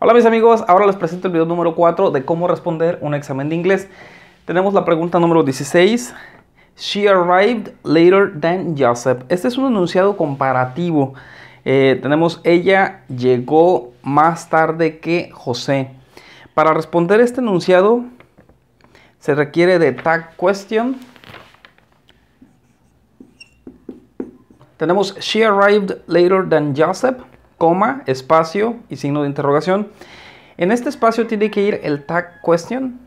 Hola mis amigos, ahora les presento el video número 4 de cómo responder un examen de inglés. Tenemos la pregunta número 16. She arrived later than Joseph. Este es un enunciado comparativo. Eh, tenemos ella llegó más tarde que José. Para responder este enunciado se requiere de tag question. Tenemos she arrived later than Joseph coma, espacio y signo de interrogación. En este espacio tiene que ir el tag question.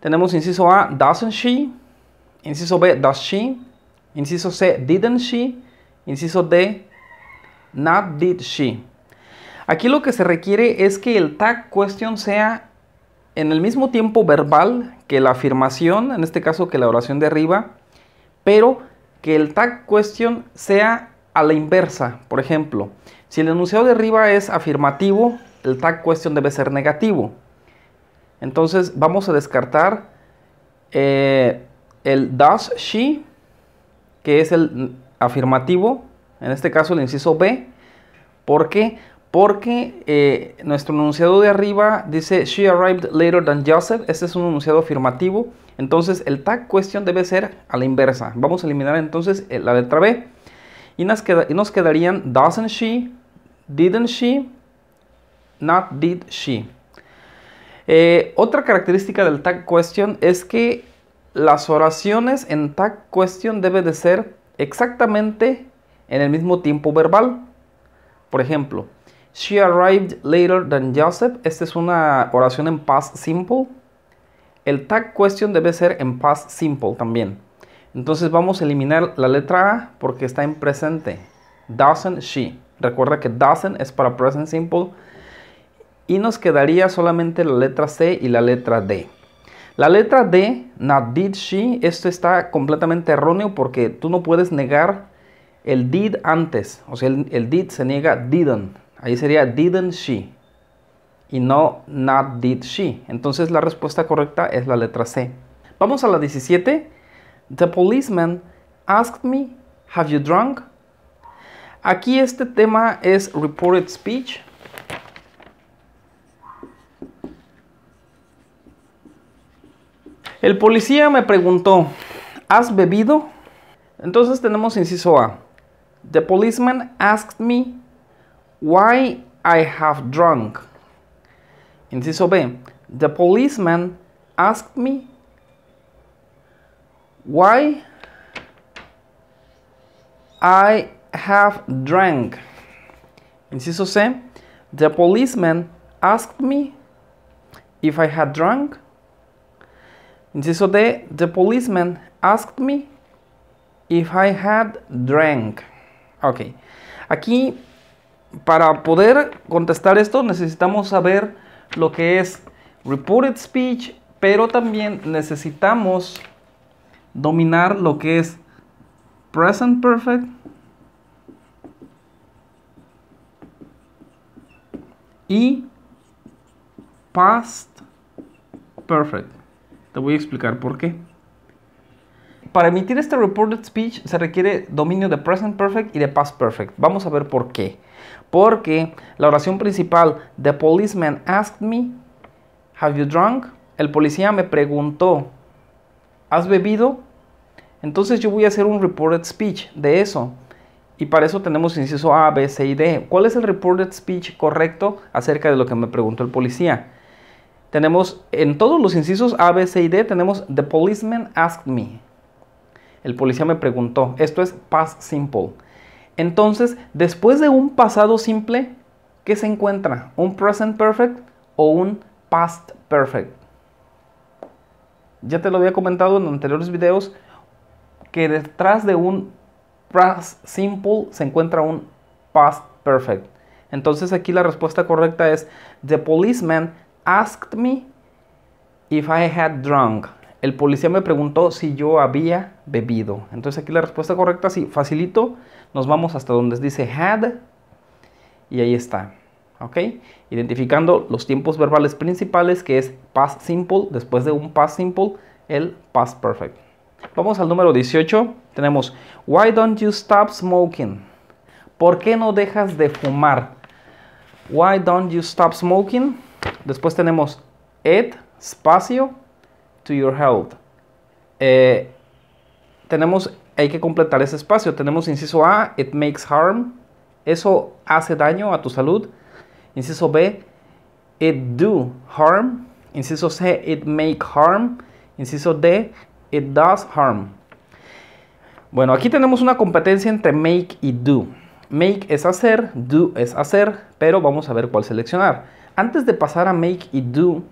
Tenemos inciso A, doesn't she? Inciso B, does she? Inciso C, didn't she? Inciso D, not did she. Aquí lo que se requiere es que el tag question sea en el mismo tiempo verbal que la afirmación, en este caso que la oración de arriba, pero que el tag question sea a la inversa. Por ejemplo, si el enunciado de arriba es afirmativo, el tag question debe ser negativo. Entonces vamos a descartar eh, el does she, que es el afirmativo, en este caso el inciso B. ¿Por qué? Porque eh, nuestro enunciado de arriba dice she arrived later than Joseph. Este es un enunciado afirmativo. Entonces el tag question debe ser a la inversa. Vamos a eliminar entonces eh, la letra B y nos, quedarían doesn't she, didn't she, not did she. Eh, otra característica del tag question es que las oraciones en tag question deben de ser exactamente en el mismo tiempo verbal. Por ejemplo, She arrived later than Joseph. Esta es una oración en past simple. El tag question debe ser en past simple también. Entonces vamos a eliminar la letra A porque está en presente. Doesn't she. Recuerda que doesn't es para present simple. Y nos quedaría solamente la letra C y la letra D. La letra D, not did she, esto está completamente erróneo porque tú no puedes negar el did antes. O sea, el, did se niega didn't. Ahí sería didn't she y no not did she. Entonces la respuesta correcta es la letra C. Vamos a la 17. The policeman asked me, Have you drunk? Aquí este tema es reported speech. El policía me preguntó, ¿has bebido? Entonces tenemos inciso A. The policeman asked me why I have drunk. Inciso B. The policeman asked me Why I have drank. Inciso C. The policeman asked me if I had drunk. Inciso D. The policeman asked me if I had drank. Ok. Aquí, para poder contestar esto, necesitamos saber lo que es reported speech, pero también necesitamos dominar lo que es present perfect y past perfect. Te voy a explicar por qué. Para emitir este reported speech se requiere dominio de present perfect y de past perfect. Vamos a ver por qué. Porque la oración principal, the policeman asked me, have you drunk? El policía me preguntó, ¿has bebido? Entonces yo voy a hacer un reported speech de eso. Y para eso tenemos inciso A, B, C y D. ¿Cuál es el reported speech correcto acerca de lo que me preguntó el policía? Tenemos en todos los incisos A, B, C y D tenemos The policeman asked me. El policía me preguntó. Esto es past simple. Entonces, después de un pasado simple, ¿qué se encuentra? ¿Un present perfect o un past perfect? Ya te lo había comentado en anteriores videos que detrás de un past simple se encuentra un past perfect. Entonces aquí la respuesta correcta es The policeman asked me if I had drunk. El policía me preguntó si yo había bebido. Entonces aquí la respuesta correcta, sí, facilito. Nos vamos hasta donde dice had. Y ahí está. ¿Ok? Identificando los tiempos verbales principales, que es past simple, después de un past simple, el past perfect. Vamos al número 18. Tenemos, Why don't you stop smoking? ¿Por qué no dejas de fumar? Why don't you stop smoking? Después tenemos, It... espacio to your health. Eh, tenemos, hay que completar ese espacio. Tenemos inciso A, it makes harm. Eso hace daño a tu salud. Inciso B, it do harm. Inciso C, it make harm. Inciso D, It does harm. Bueno, aquí tenemos una competencia entre make y do. Make es hacer, do es hacer, pero vamos a ver cuál seleccionar. Antes de pasar a make y do,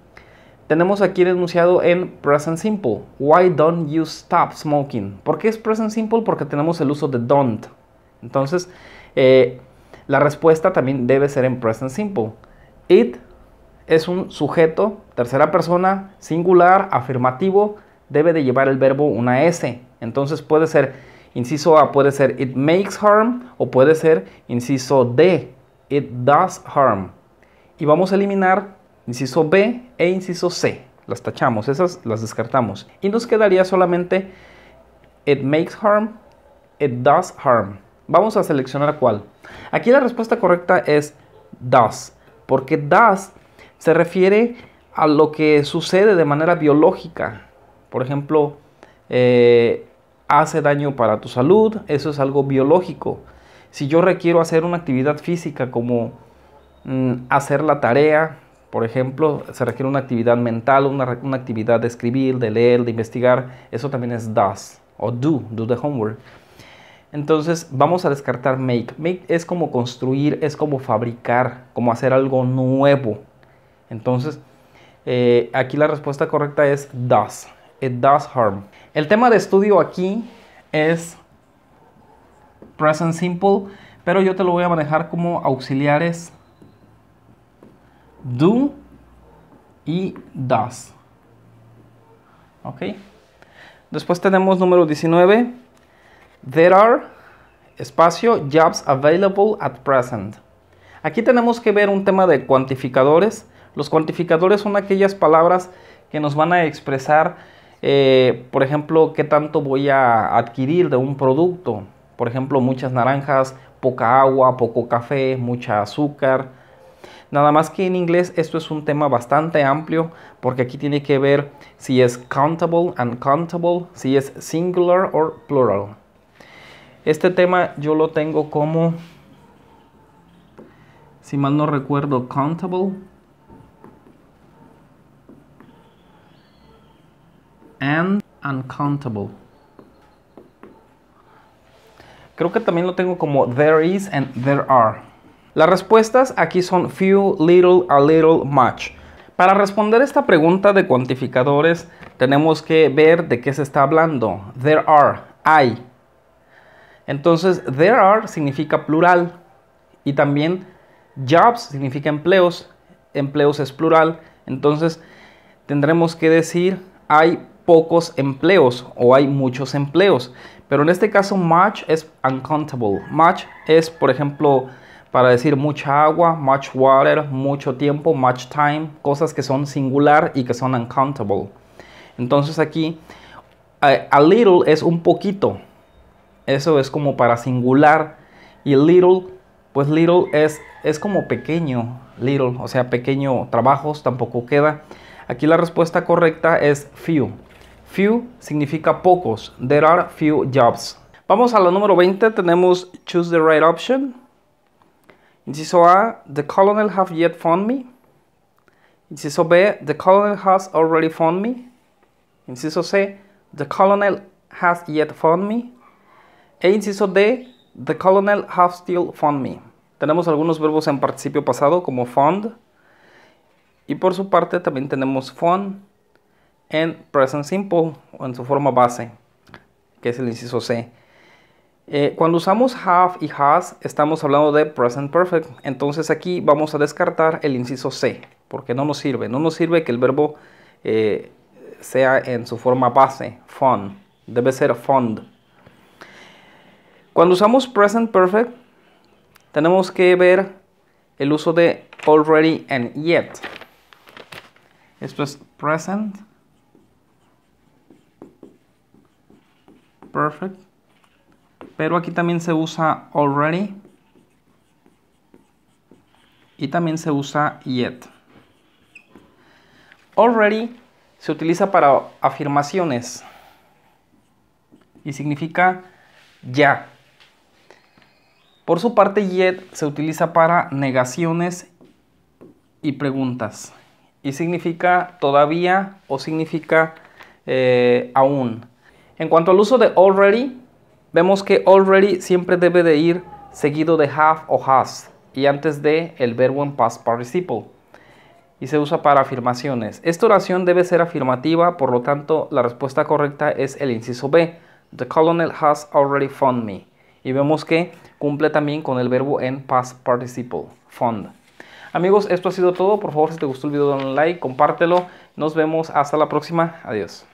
tenemos aquí el enunciado en present simple. Why don't you stop smoking? ¿Por qué es present simple? Porque tenemos el uso de don't. Entonces, eh, la respuesta también debe ser en present simple. It es un sujeto, tercera persona, singular, afirmativo, debe de llevar el verbo una S. Entonces puede ser inciso A, puede ser it makes harm o puede ser inciso D, it does harm. Y vamos a eliminar inciso B e inciso C. Las tachamos, esas las descartamos. Y nos quedaría solamente it makes harm, it does harm. Vamos a seleccionar cuál. Aquí la respuesta correcta es does, porque does se refiere a lo que sucede de manera biológica, por ejemplo, eh, hace daño para tu salud, eso es algo biológico. Si yo requiero hacer una actividad física como mm, hacer la tarea, por ejemplo, se requiere una actividad mental, una, actividad de escribir, de leer, de investigar, eso también es does o do, do the homework. Entonces vamos a descartar make. Make es como construir, es como fabricar, como hacer algo nuevo. Entonces, eh, aquí la respuesta correcta es does harm. El tema de estudio aquí es present simple, pero yo te lo voy a manejar como auxiliares do y does. ¿Ok? Después tenemos número 19. There are, espacio, jobs available at present. Aquí tenemos que ver un tema de cuantificadores. Los cuantificadores son aquellas palabras que nos van a expresar eh, por ejemplo, qué tanto voy a adquirir de un producto. Por ejemplo, muchas naranjas, poca agua, poco café, mucha azúcar. Nada más que en inglés esto es un tema bastante amplio porque aquí tiene que ver si es countable, uncountable, si es singular o plural. Este tema yo lo tengo como, si mal no recuerdo, countable and uncountable. Creo que también lo tengo como there is and there are. Las respuestas aquí son few, little, a little, much. Para responder esta pregunta de cuantificadores tenemos que ver de qué se está hablando. There are, hay. Entonces, there are significa plural y también jobs significa empleos, empleos es plural. Entonces, tendremos que decir hay pocos empleos o hay muchos empleos. Pero en este caso much es uncountable. Much es, por ejemplo, para decir mucha agua, much water, mucho tiempo, much time, cosas que son singular y que son uncountable. Entonces aquí a, little es un poquito. Eso es como para singular y little pues little es es como pequeño, little, o sea, pequeño trabajos tampoco queda. Aquí la respuesta correcta es few. Few significa pocos. There are few jobs. Vamos a la número 20. Tenemos choose the right option. Inciso A. The colonel have yet found me. Inciso B. The colonel has already found me. Inciso C. The colonel has yet found me. E inciso D. The colonel have still found me. Tenemos algunos verbos en participio pasado como found. Y por su parte también tenemos found en present simple o en su forma base, que es el inciso C. Eh, cuando usamos have y has, estamos hablando de present perfect. Entonces aquí vamos a descartar el inciso C, porque no nos sirve. No nos sirve que el verbo eh, sea en su forma base, fund. Debe ser fund. Cuando usamos present perfect, tenemos que ver el uso de already and yet. Esto es present perfect. Pero aquí también se usa already. Y también se usa yet. Already se utiliza para afirmaciones y significa ya. Por su parte, yet se utiliza para negaciones y preguntas y significa todavía o significa eh, aún. En cuanto al uso de already, vemos que already siempre debe de ir seguido de have o has y antes de el verbo en past participle y se usa para afirmaciones. Esta oración debe ser afirmativa, por lo tanto la respuesta correcta es el inciso B. The colonel has already found me. Y vemos que cumple también con el verbo en past participle, found. Amigos, esto ha sido todo. Por favor, si te gustó el video, dale un like, compártelo. Nos vemos hasta la próxima. Adiós.